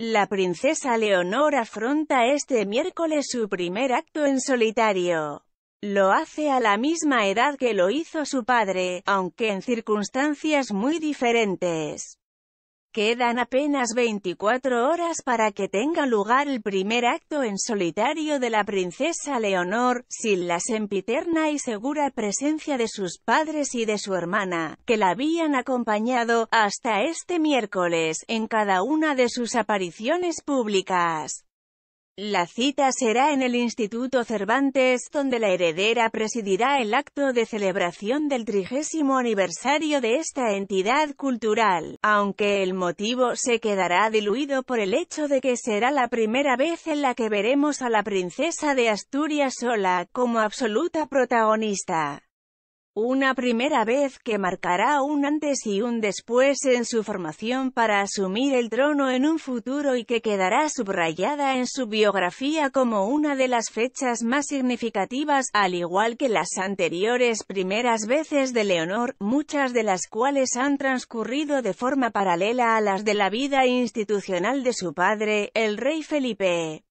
La princesa Leonor afronta este miércoles su primer acto en solitario. Lo hace a la misma edad que lo hizo su padre, aunque en circunstancias muy diferentes. Quedan apenas 24 horas para que tenga lugar el primer acto en solitario de la princesa Leonor, sin la sempiterna y segura presencia de sus padres y de su hermana, que la habían acompañado, hasta este miércoles, en cada una de sus apariciones públicas. La cita será en el Instituto Cervantes, donde la heredera presidirá el acto de celebración del trigésimo aniversario de esta entidad cultural, aunque el motivo se quedará diluido por el hecho de que será la primera vez en la que veremos a la princesa de Asturias sola como absoluta protagonista. Una primera vez que marcará un antes y un después en su formación para asumir el trono en un futuro y que quedará subrayada en su biografía como una de las fechas más significativas, al igual que las anteriores primeras veces de Leonor, muchas de las cuales han transcurrido de forma paralela a las de la vida institucional de su padre, el rey Felipe.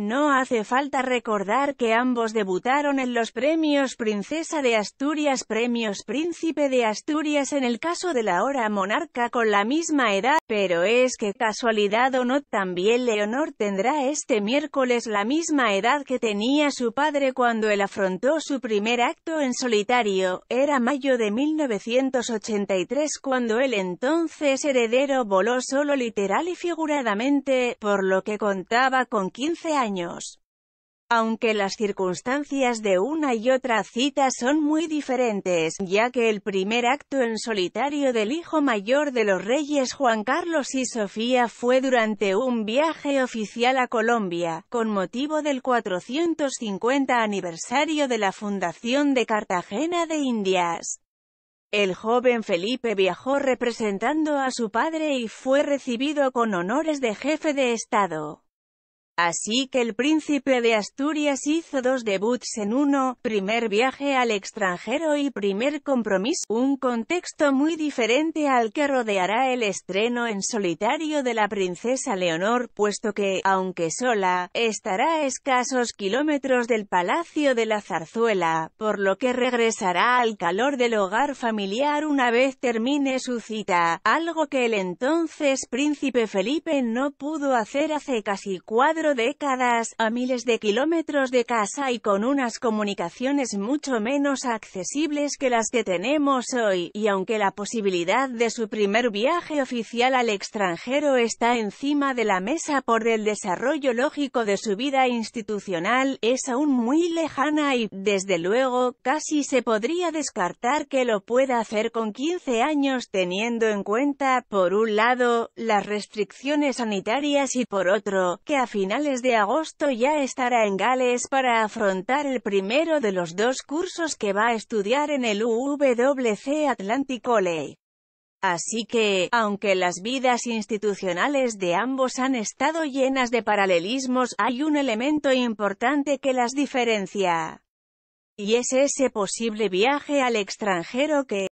No hace falta recordar que ambos debutaron en los premios Princesa de Asturias, premios Príncipe de Asturias en el caso de la hora monarca con la misma edad, pero es que casualidad o no, también Leonor tendrá este miércoles la misma edad que tenía su padre cuando él afrontó su primer acto en solitario, era mayo de 1983 cuando el entonces heredero voló solo literal y figuradamente, por lo que contaba con 15 años. Aunque las circunstancias de una y otra cita son muy diferentes, ya que el primer acto en solitario del hijo mayor de los reyes Juan Carlos y Sofía fue durante un viaje oficial a Colombia, con motivo del 450 aniversario de la fundación de Cartagena de Indias. El joven Felipe viajó representando a su padre y fue recibido con honores de jefe de Estado. Así que el príncipe de Asturias hizo dos debuts en uno, primer viaje al extranjero y primer compromiso, un contexto muy diferente al que rodeará el estreno en solitario de la princesa Leonor, puesto que, aunque sola, estará a escasos kilómetros del Palacio de la Zarzuela, por lo que regresará al calor del hogar familiar una vez termine su cita, algo que el entonces príncipe Felipe no pudo hacer hace casi cuatro décadas, a miles de kilómetros de casa y con unas comunicaciones mucho menos accesibles que las que tenemos hoy, y aunque la posibilidad de su primer viaje oficial al extranjero está encima de la mesa por el desarrollo lógico de su vida institucional, es aún muy lejana y, desde luego, casi se podría descartar que lo pueda hacer con 15 años teniendo en cuenta, por un lado, las restricciones sanitarias y por otro, que a final de agosto ya estará en Gales para afrontar el primero de los dos cursos que va a estudiar en el UWC Atlantic College. Así que, aunque las vidas institucionales de ambos han estado llenas de paralelismos, hay un elemento importante que las diferencia. Y es ese posible viaje al extranjero que,